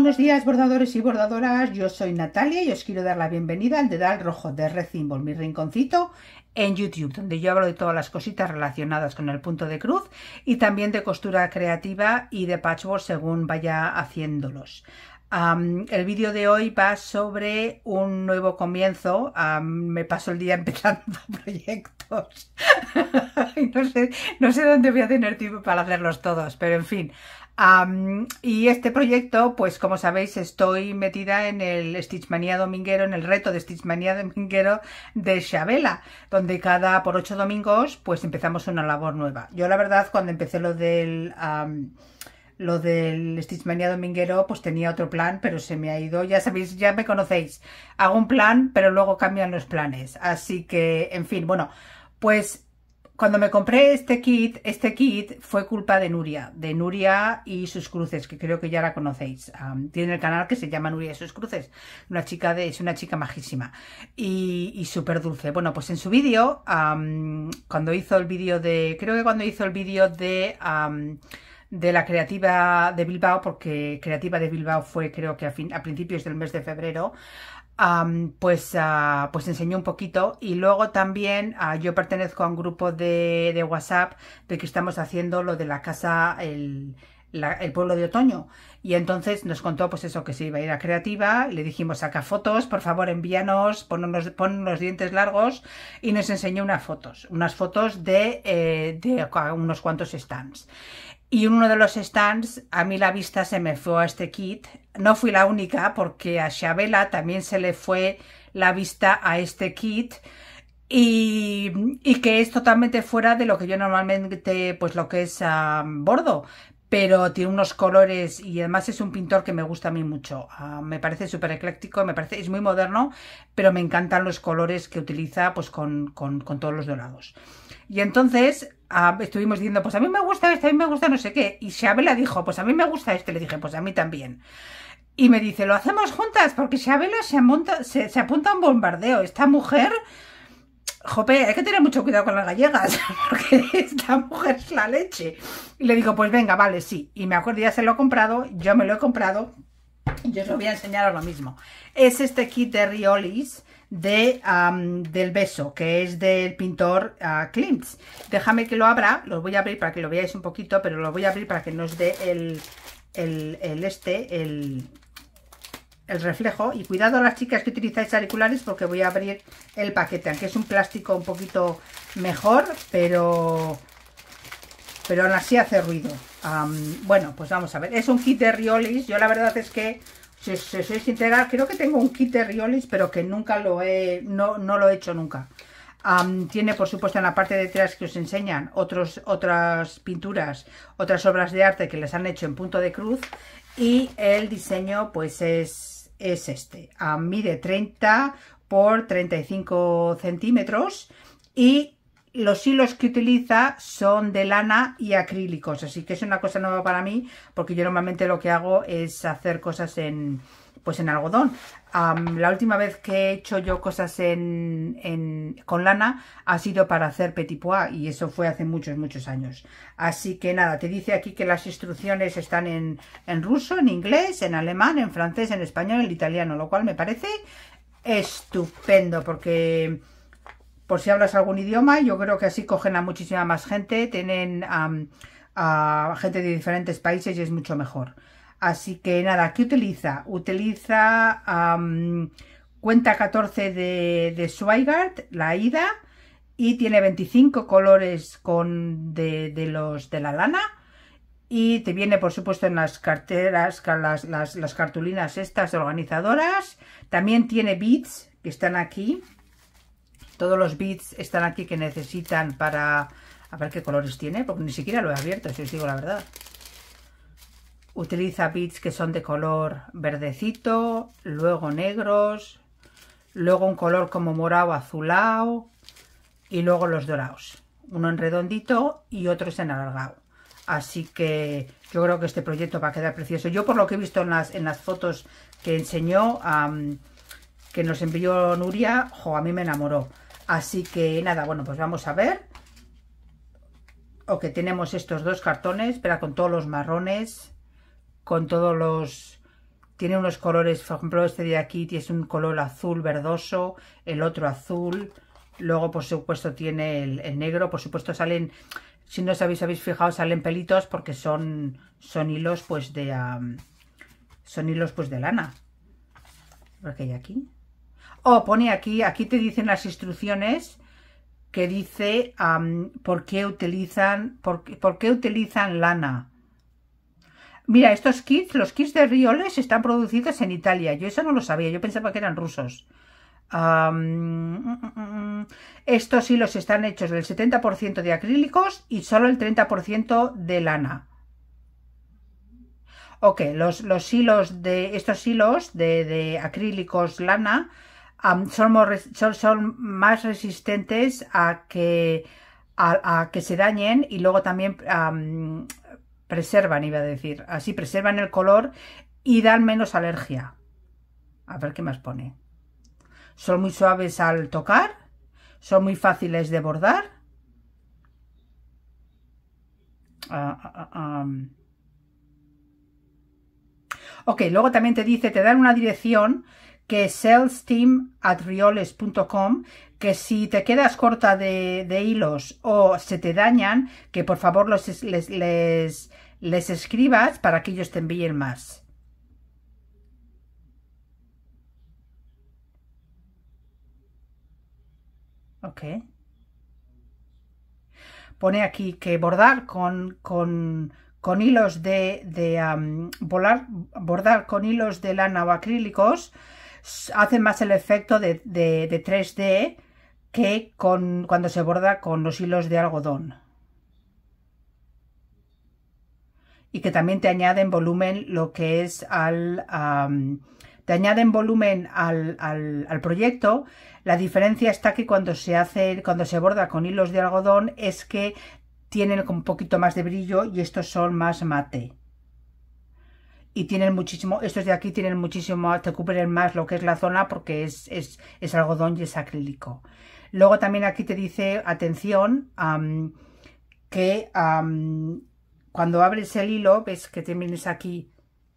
buenos días bordadores y bordadoras, yo soy Natalia y os quiero dar la bienvenida al Dedal Rojo de Recimbol, mi rinconcito, en YouTube, donde yo hablo de todas las cositas relacionadas con el punto de cruz y también de costura creativa y de patchwork según vaya haciéndolos. el vídeo de hoy va sobre un nuevo comienzo. me paso el día empezando proyectos. no, no sé dónde voy a tener tiempo para hacerlos todos, pero en fin y este proyecto, pues como sabéis, estoy metida en el Stitchmanía Dominguero, en el reto de Stitchmanía Dominguero de Shabela, donde cada por ocho domingos, pues empezamos una labor nueva. Yo la verdad, cuando empecé lo del... lo del Stitchmania Dominguero, pues tenía otro plan, pero se me ha ido. Ya sabéis, ya me conocéis. Hago un plan, pero luego cambian los planes. Así que, en fin, bueno, pues cuando me compré este kit, este kit fue culpa de Nuria, de Nuria y sus cruces, que creo que ya la conocéis. tiene el canal que se llama Nuria y sus cruces. Una chica de, es una chica majísima y, y súper dulce. Bueno, pues en su vídeo, cuando hizo el vídeo de, creo que cuando hizo el vídeo de de la creativa de Bilbao, porque creativa de Bilbao fue creo que a, fin, a principios del mes de febrero, pues, ah, pues enseñó un poquito. Y luego también ah, yo pertenezco a un grupo de, WhatsApp de que estamos haciendo lo de la casa, el, pueblo de otoño. Y entonces nos contó pues eso, que se iba a ir a Creativa, le dijimos saca fotos, por favor envíanos, ponnos, pon los dientes largos y nos enseñó unas fotos, unas fotos de, eh, de ah, unos cuantos stands. Y uno de los stands, a mí la vista se me fue a este kit. No fui la única porque a Shabela también se le fue la vista a este kit. Y, que es totalmente fuera de lo que yo normalmente, pues lo que es a bordo, pero tiene unos colores y además es un pintor que me gusta a mí mucho. Ah, me parece súper ecléctico, me parece, es muy moderno, pero me encantan los colores que utiliza pues con, con todos los dorados. Y entonces estuvimos diciendo, pues a mí me gusta este, a mí me gusta no sé qué. Y Shabela dijo, pues a mí me gusta este. Le dije, pues a mí también. Y me dice, lo hacemos juntas, porque Shabela se, se, se apunta a un bombardeo. Esta mujer... Jope, hay que tener mucho cuidado con las gallegas, porque esta mujer es la leche. Y le digo, pues venga, vale, sí. Y me acuerdo, ya se lo he comprado, yo me lo he comprado, yo os lo voy a enseñar ahora mismo. Es este kit de Riolis, de, del beso, que es del pintor ah, Klimt. Déjame que lo abra, lo voy a abrir para que lo veáis un poquito, pero lo voy a abrir para que nos dé el, el, este, el, el reflejo y cuidado a las chicas que utilizáis auriculares porque voy a abrir el paquete aunque es un plástico un poquito mejor pero pero aún así hace ruido bueno pues vamos a ver es un kit de riolis yo la verdad es que si, sois soy sincera, creo que tengo un kit de riolis, pero que nunca lo he, no, no lo he hecho nunca. tiene, por supuesto, en la parte de atrás que os enseñan otros, otras pinturas, otras obras de arte que les han hecho en punto de cruz. Y el diseño, pues, es, es este. Ah, mide 30 por 35 centímetros y los hilos que utiliza son de lana y acrílicos, así que es una cosa nueva para mí, porque yo normalmente lo que hago es hacer cosas en, pues en algodón. la última vez que he hecho yo cosas en, en, con lana ha sido para hacer petit pois y eso fue hace muchos, muchos años. Así que nada, te dice aquí que las instrucciones están en, en ruso, en inglés, en alemán, en francés, en español, en italiano, lo cual me parece estupendo porque por si hablas algún idioma, yo creo que así cogen a muchísima más gente, tienen a gente de diferentes países y es mucho mejor. Así que nada, ¿qué utiliza? Utiliza cuenta 14 de, de la ida, y tiene 25 colores de, los de la lana. Y te viene, por supuesto, en las carteras, las, cartulinas estas organizadoras. También tiene bits que están aquí, todos los bits están aquí que necesitan para... A ver qué colores tiene, porque ni siquiera lo he abierto, si os digo la verdad. Utiliza bits que son de color verdecito, luego negros, luego un color como morado azulado y luego los dorados. Uno en redondito y otros en alargado. Así que yo creo que este proyecto va a quedar precioso. Yo por lo que he visto en las, en las fotos que enseñó, que nos envió Nuria, a mí me enamoró. Así que nada, bueno, pues vamos a ver. O que tenemos estos dos cartones, pero con todos los marrones, con todos los... Tiene unos colores, por ejemplo, este de aquí tiene un color azul verdoso, el otro azul, luego por supuesto tiene el, negro, por supuesto salen, si no os habéis, fijado, salen pelitos porque son, son hilos pues de... son hilos pues de lana. Porque hay aquí. O oh, pone aquí, aquí te dicen las instrucciones que dice por qué utilizan, por, qué utilizan lana. Mira, estos kits, los kits de rioles están producidos en Italia. Yo eso no lo sabía, yo pensaba que eran rusos. estos hilos están hechos del 70% de acrílicos y solo el 30% de lana. Ok, los, los, hilos de estos hilos de acrílicos lana son, más resistentes a que, a, que se dañen y luego también preservan, iba a decir. Así preservan el color y dan menos alergia. A ver qué más pone. Son muy suaves al tocar, son muy fáciles de bordar. Ah, ah, ah, ok, luego también te dice, te dan una dirección que es salesteamatrioles.com, que si te quedas corta de, hilos o se te dañan, que por favor los, les, escribas para que ellos te envíen más. Ok. Pone aquí que bordar con, con, con hilos de, bordar con hilos de lana o acrílicos Hacen más el efecto de, de 3D que con, cuando se borda con los hilos de algodón. Y que también te añaden volumen lo que es al... te añaden volumen al, al, proyecto. La diferencia está que cuando se hace, cuando se borda con hilos de algodón es que tienen un poquito más de brillo y estos son más mate y tienen muchísimo, estos de aquí tienen muchísimo, te cubren más lo que es la zona porque es, es, es algodón y es acrílico. Luego también aquí te dice, atención, que cuando abres el hilo, ves que tienes aquí,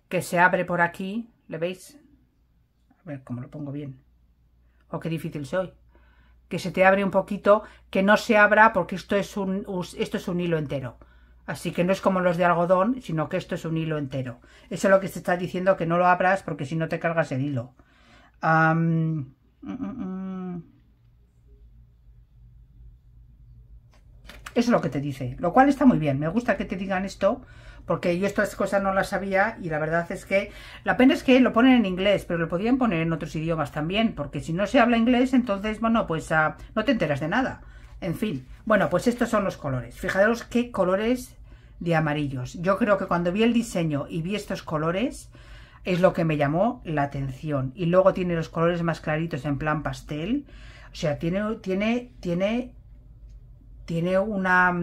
que se abre por aquí, ¿le veis? A ver cómo lo pongo bien. O oh, qué difícil soy. Que se te abre un poquito, que no se abra porque esto es un, esto es un hilo entero. Así que no es como los de algodón, sino que esto es un hilo entero. Eso es lo que se está diciendo, que no lo abras porque si no te cargas el hilo. Mm, mm, mm. Eso es lo que te dice, lo cual está muy bien. Me gusta que te digan esto, porque yo estas cosas no las sabía y la verdad es que la pena es que lo ponen en inglés, pero lo podían poner en otros idiomas también, porque si no se habla inglés, entonces, bueno, pues ah, no te enteras de nada. En fin, bueno, pues estos son los colores. Fijaros qué colores de amarillos. Yo creo que cuando vi el diseño y vi estos colores es lo que me llamó la atención. Y luego tiene los colores más claritos en plan pastel. O sea, tiene, tiene, tiene, tiene una,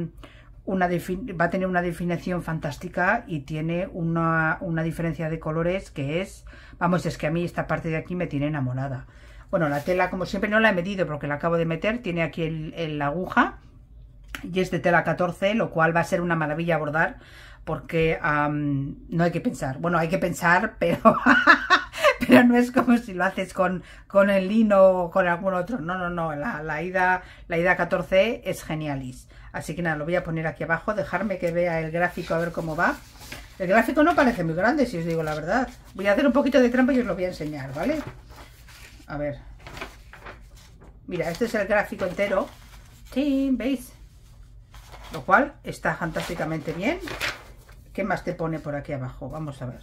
una va a tener una definición fantástica y tiene una, una diferencia de colores que es, vamos, es que a mí esta parte de aquí me tiene enamorada. Bueno, la tela como siempre no la he medido porque la acabo de meter, tiene aquí el, la aguja y es de tela 14, lo cual va a ser una maravilla bordar porque no hay que pensar. Bueno, hay que pensar, pero, pero no es como si lo haces con, el lino o con algún otro. No, no, no, la, ida, la ida 14 es genialis. Así que nada, lo voy a poner aquí abajo, dejarme que vea el gráfico a ver cómo va. El gráfico no parece muy grande, si os digo la verdad. Voy a hacer un poquito de trampa y os lo voy a enseñar, ¿vale? vale a ver. Mira, este es el gráfico entero. ¿sí ¿veis? Lo cual está fantásticamente bien. ¿Qué más te pone por aquí abajo? Vamos a ver.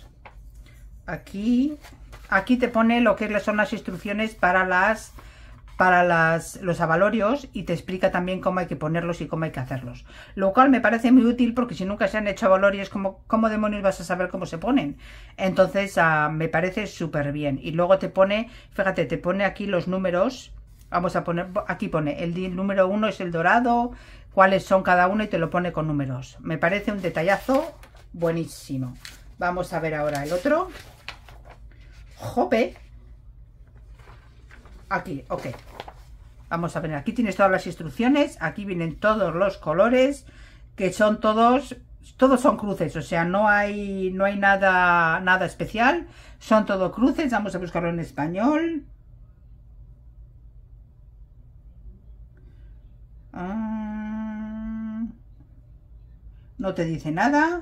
Aquí, aquí te pone lo que son las instrucciones para las para las, los avalorios y te explica también cómo hay que ponerlos y cómo hay que hacerlos. Lo cual me parece muy útil porque si nunca se han hecho avalorios, ¿cómo, demonios vas a saber cómo se ponen? Entonces ah, me parece súper bien. Y luego te pone, fíjate, te pone aquí los números. Vamos a poner, aquí pone, el, número uno es el dorado, cuáles son cada uno y te lo pone con números. Me parece un detallazo buenísimo. Vamos a ver ahora el otro. Jope, Aquí, ok. Vamos a ver, aquí tienes todas las instrucciones, aquí vienen todos los colores, que son todos, todos son cruces, o sea, no hay, no hay nada, nada especial, son todos cruces, vamos a buscarlo en español. Ah, no te dice nada.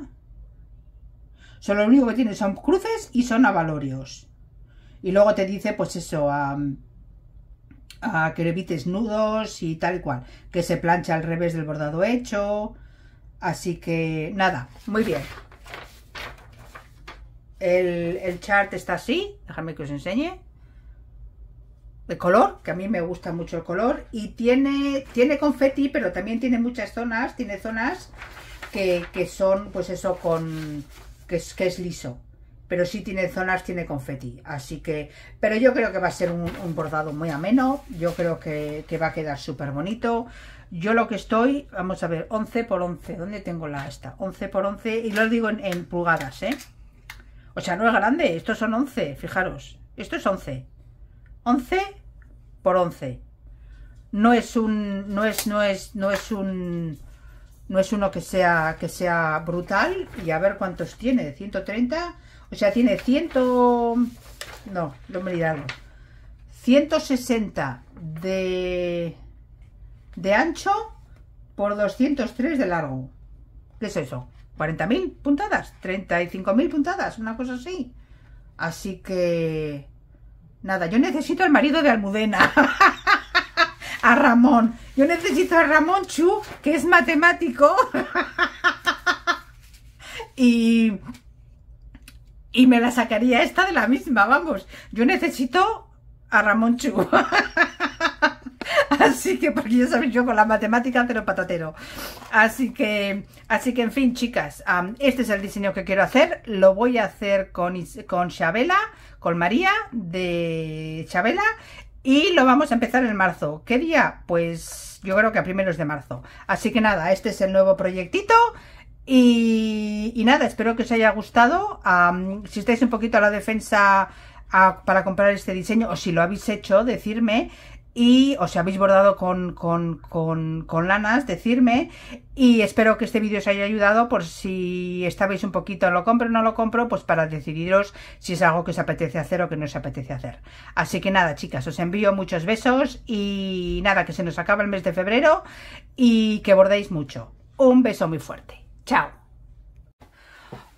Solo lo único que tiene son cruces y son avalorios. Y luego te dice, pues eso, a evites nudos y tal y cual, que se plancha al revés del bordado hecho, así que nada, muy bien. El, chart está así, déjame que os enseñe, de color, que a mí me gusta mucho el color, y tiene, tiene confeti, pero también tiene muchas zonas, tiene zonas que, son, pues eso, con que que es liso, pero sí tiene zonas, tiene confeti, así que, pero yo creo que va a ser un, bordado muy ameno, yo creo que, va a quedar súper bonito, yo lo que estoy, vamos a ver, 11 por 11, ¿dónde tengo la esta? 11 por 11, y lo digo en, pulgadas, ¿eh? O sea, no es grande, estos son 11, fijaros, esto es 11, 11 por 11, no es un, no es, no es, no es un no es uno que sea que sea brutal y a ver cuántos tiene 130 o sea, tiene 100... No, lo me algo. 160 de, de ancho por 203 de largo. ¿Qué es eso? ¿40.000 puntadas? ¿35.000 puntadas? Una cosa así. Así que... Nada, yo necesito al marido de Almudena. a Ramón. Yo necesito a Ramón Chu, que es matemático. y y me la sacaría esta de la misma, vamos. Yo necesito a Ramón Chu. así que, porque ya sabéis, yo con la matemática cero patatero. Así que, así que en fin, chicas, este es el diseño que quiero hacer. Lo voy a hacer con, con Chabela, con María de Chabela. Y lo vamos a empezar en marzo. ¿Qué día? Pues yo creo que a primeros de marzo. Así que nada, este es el nuevo proyectito. Y, nada, espero que os haya gustado. si estáis un poquito a la defensa para comprar este diseño, o si lo habéis hecho, decirme. Y o si habéis bordado con, lanas, decirme. Y espero que este vídeo os haya ayudado por si estabais un poquito lo compro o no lo compro, pues para decidiros si es algo que os apetece hacer o que no os apetece hacer. Así que nada, chicas, os envío muchos besos y nada, que se nos acaba el mes de febrero y que bordéis mucho. Un beso muy fuerte. Chao.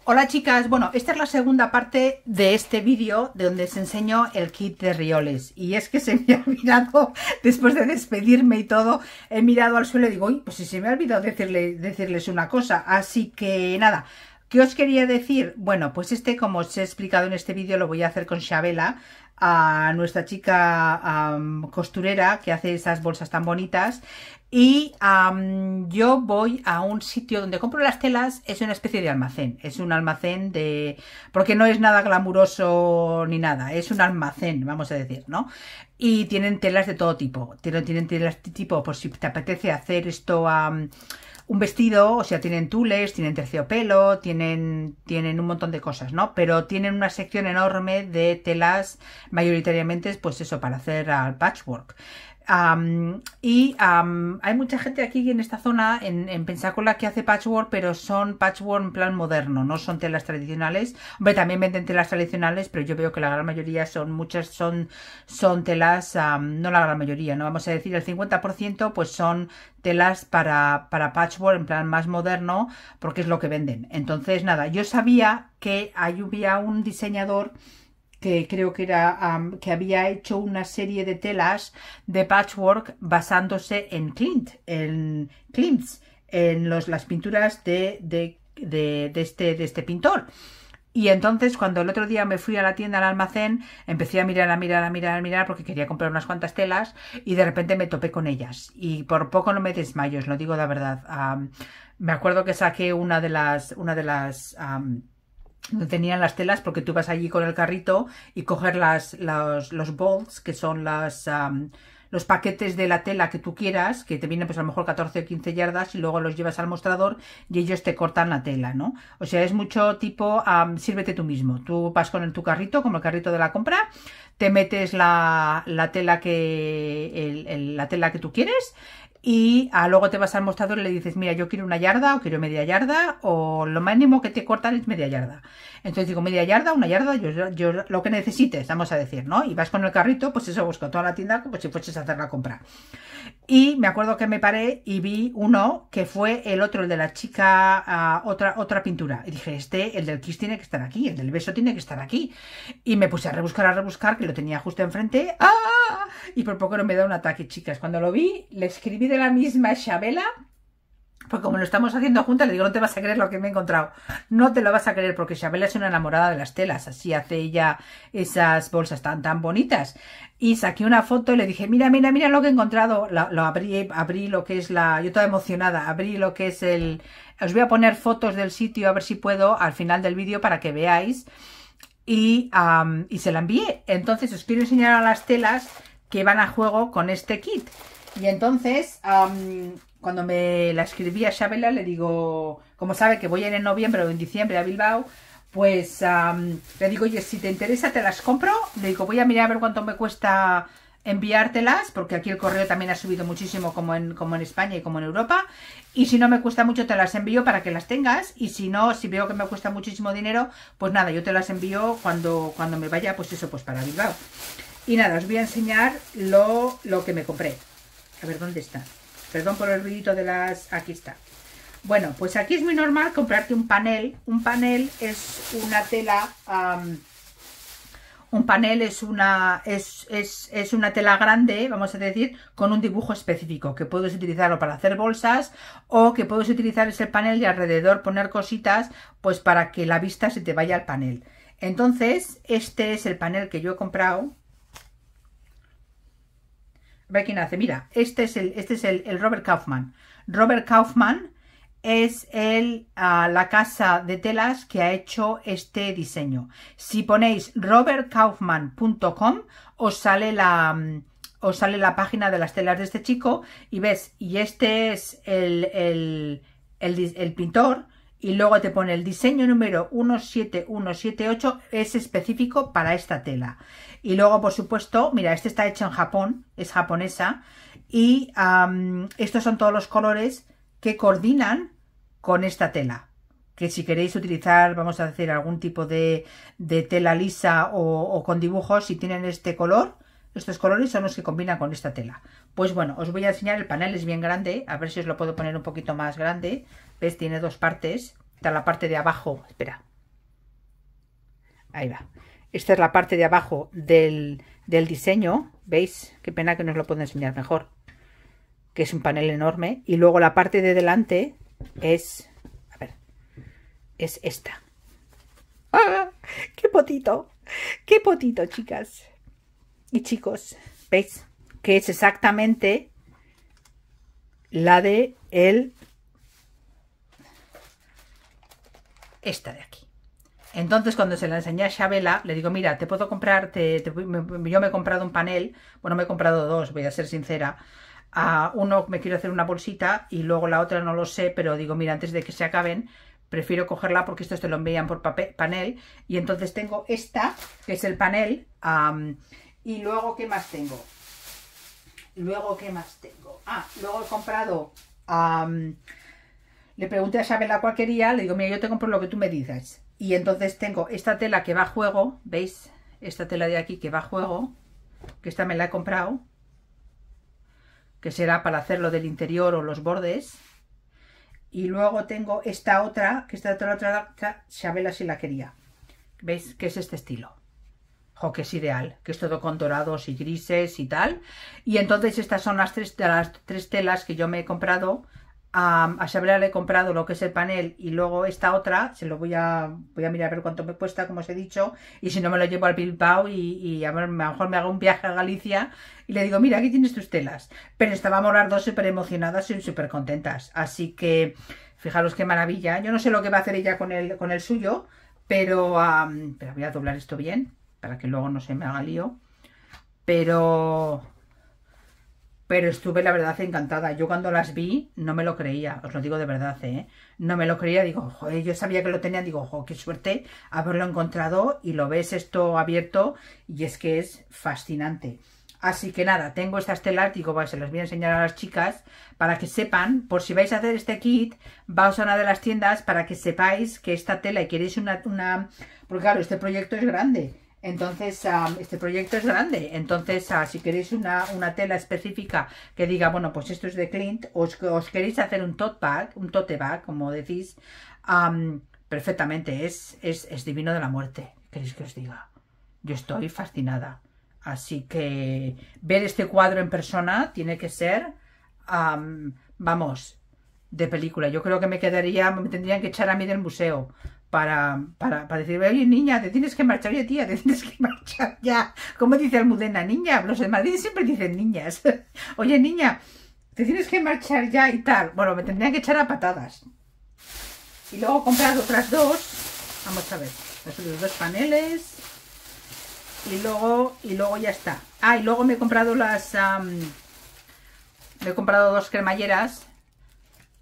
Hola chicas, bueno, esta es la segunda parte de este vídeo de donde os enseño el kit de rioles y es que se me ha olvidado, después de despedirme y todo, he mirado al suelo y digo, uy, pues si se me ha olvidado decirles una cosa, así que nada, ¿Qué os quería decir? Bueno, pues este, como os he explicado en este vídeo, lo voy a hacer con Shabela, a nuestra chica costurera que hace esas bolsas tan bonitas. Y yo voy a un sitio donde compro las telas, es una especie de almacén, es un almacén de... porque no es nada glamuroso ni nada, es un almacén, vamos a decir, ¿no? Y tienen telas de todo tipo, tienen, telas de tipo, por pues, si te apetece hacer esto a un vestido, o sea, tienen tules, tienen terciopelo, tienen, tienen un montón de cosas, ¿no? Pero tienen una sección enorme de telas mayoritariamente, pues eso, para hacer al patchwork y hay mucha gente aquí en esta zona, en, en, Pensacola, que hace patchwork, pero son patchwork en plan moderno, no son telas tradicionales. Hombre, también venden telas tradicionales, pero yo veo que la gran mayoría son muchas, son, son telas, no la gran mayoría, no vamos a decir el 50%, pues son telas para, para patchwork en plan más moderno, porque es lo que venden. Entonces, nada, yo sabía que había un diseñador que creo que era que había hecho una serie de telas de patchwork basándose en Clint, en Clint, en los, las pinturas de, de, este, de este pintor. Y entonces cuando el otro día me fui a la tienda al almacén, empecé a mirar, a mirar, a mirar, a mirar, porque quería comprar unas cuantas telas y de repente me topé con ellas. Y por poco no me desmayo, os lo digo la verdad. me acuerdo que saqué una de las, una de las no tenían las telas porque tú vas allí con el carrito y coger las, los bolts, que son las, los paquetes de la tela que tú quieras, que te vienen pues a lo mejor 14 o 15 yardas y luego los llevas al mostrador y ellos te cortan la tela, ¿no? O sea, es mucho tipo, sírvete tú mismo. Tú vas con tu carrito, como el carrito de la compra, te metes la, la tela que la tela que tú quieres y ah, luego te vas al mostrador y le dices, mira, yo quiero una yarda o quiero media yarda o lo mínimo que te cortan es media yarda. Entonces digo, media yarda, una yarda, yo, lo que necesites, vamos a decir, ¿no? Y vas con el carrito, pues eso, busco toda la tienda como si fueses a hacer la compra. Y me acuerdo que me paré y vi uno que fue el otro, el de la chica, ah, otra, otra pintura. Y dije, este, el del kiss tiene que estar aquí, el del beso tiene que estar aquí. Y me puse a rebuscar, a rebuscar, que lo tenía justo enfrente. ¡Ah! Y por poco no me da un ataque, chicas. Cuando lo vi, le escribí de la misma Chabela pues como lo estamos haciendo juntas, le digo, no te vas a creer lo que me he encontrado. No te lo vas a creer porque Chabela es una enamorada de las telas. Así hace ella esas bolsas tan, tan bonitas. Y saqué una foto y le dije, mira, mira, mira lo que he encontrado. Lo, abrí, abrí lo que es la... Yo estaba emocionada, abrí lo que es el... Os voy a poner fotos del sitio a ver si puedo al final del vídeo para que veáis. Y, se la envié. Entonces os quiero enseñar a las telas que van a juego con este kit. Y entonces cuando me la escribí a Shabela, le digo, como sabe que voy a ir en noviembre o en diciembre a Bilbao, pues le digo, oye, si te interesa, te las compro. Le digo, voy a mirar a ver cuánto me cuesta enviártelas, porque aquí el correo también ha subido muchísimo como en, como en España y como en Europa. Y si no me cuesta mucho, te las envío para que las tengas. Y si no, si veo que me cuesta muchísimo dinero, pues nada, yo te las envío cuando, cuando me vaya, pues eso, pues para Bilbao. Y nada, os voy a enseñar lo, lo que me compré. A ver, ¿dónde está? Perdón por el ruidito de las... Aquí está. Bueno, pues aquí es muy normal comprarte un panel. Un panel es una tela... un panel es una, es, es, es, una tela grande, vamos a decir, con un dibujo específico, que puedes utilizarlo para hacer bolsas o que puedes utilizar ese panel y alrededor poner cositas, pues para que la vista se te vaya al panel. Entonces, este es el panel que yo he comprado, quién hace, mira, este es el, este es el, Robert Kaufman. Robert Kaufman es el, ah, la casa de telas que ha hecho este diseño. Si ponéis robertkaufman.com os sale la mm, sale la página de las telas de este chico y ves, y este es el, el pintor y luego te pone el diseño número 17178 es específico para esta tela. Y luego, por supuesto, mira, este está hecho en Japón, es japonesa. Y estos son todos los colores que coordinan con esta tela. Que si queréis utilizar, vamos a hacer algún tipo de, de tela lisa o, o con dibujos, si tienen este color, estos colores son los que combinan con esta tela. Pues bueno, os voy a enseñar, el panel es bien grande, a ver si os lo puedo poner un poquito más grande. ¿Ves? Tiene dos partes. Está la parte de abajo, espera. Ahí va. Esta es la parte de abajo del, del diseño, ¿veis? Qué pena que no os lo puedo enseñar mejor, que es un panel enorme. Y luego la parte de delante es, a ver, es esta. ¡Ah! ¡Qué potito! ¡Qué potito, chicas! Y chicos, ¿veis? Que es exactamente la de el... Esta de aquí. Entonces, cuando se la enseñé a Shabela, le digo, mira, te puedo comprar, yo me he comprado un panel, bueno, me he comprado dos, voy a ser sincera. A uno me quiero hacer una bolsita y luego la otra no lo sé, pero digo, mira, antes de que se acaben, prefiero cogerla porque estos te lo envían por panel. Y entonces tengo esta, que es el panel. y luego, ¿qué más tengo? Luego, ¿qué más tengo? Ah, luego he comprado... le pregunté a Shabela cuál quería, le digo, mira, yo te compro lo que tú me digas y entonces tengo esta tela que va a juego, ¿veis? Esta tela de aquí que va a juego, que esta me la he comprado, que será para hacerlo del interior o los bordes. Y luego tengo esta otra, que esta otra, otra, Chabela si la quería. ¿Veis? Que es este estilo. Jo, que es ideal, que es todo con dorados y grises y tal. Y entonces estas son las tres, las tres telas que yo me he comprado a, a le he comprado lo que es el panel y luego esta otra, se lo voy a, voy a mirar a ver cuánto me cuesta, como os he dicho, y si no me lo llevo al Bilbao y, a, lo mejor me hago un viaje a Galicia y le digo, mira, aquí tienes tus telas. Pero estaba las súper emocionadas y súper contentas, así que fijaros qué maravilla. Yo no sé lo que va a hacer ella con el, con el suyo, pero, pero voy a doblar esto bien para que luego no se me haga lío. Pero pero estuve la verdad encantada. Yo cuando las vi no me lo creía, os lo digo de verdad, ¿eh? No me lo creía, digo, yo sabía que lo tenía, digo, qué suerte haberlo encontrado y lo ves esto abierto y es que es fascinante. Así que nada, tengo estas telas, digo, pues, se las voy a enseñar a las chicas para que sepan, por si vais a hacer este kit, vaos a una de las tiendas para que sepáis que esta tela y queréis una... una... Porque claro, este proyecto es grande entonces, ah, este proyecto es grande. Entonces, ah, si queréis una, una, tela específica que diga, bueno, pues esto es de Clint, os, os queréis hacer un tote bag, un tote bag, como decís, perfectamente, es, es, es, divino de la muerte, queréis que os diga. Yo estoy fascinada. Así que ver este cuadro en persona tiene que ser, vamos, de película. Yo creo que me quedaría, me tendrían que echar a mí del museo, para, para, para decir, oye niña, te tienes que marchar, oye tía, te tienes que marchar ya. Como dice Almudena, niña, los de Madrid siempre dicen niñas. oye niña, te tienes que marchar ya y tal. Bueno, me tendrían que echar a patadas. Y luego comprado otras dos. Vamos a ver, los dos paneles. Y luego, y luego ya está. Ah, y luego me he comprado las... me he comprado dos cremalleras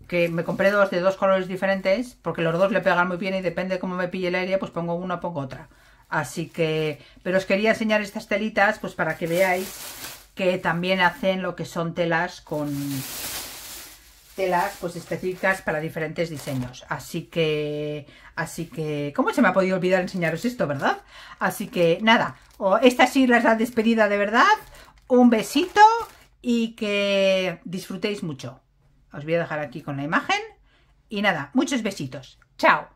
que me compré dos de dos colores diferentes, porque los dos le pegan muy bien y depende de cómo me pille el aire, pues pongo una o pongo otra. Así que, pero os quería enseñar estas telitas, pues para que veáis que también hacen lo que son telas con telas pues específicas para diferentes diseños. Así que, así que, ¿cómo se me ha podido olvidar enseñaros esto, verdad? Así que nada, esta sí es la despedida de verdad. Un besito y que disfrutéis mucho. Os voy a dejar aquí con la imagen. Y nada, muchos besitos. Chao.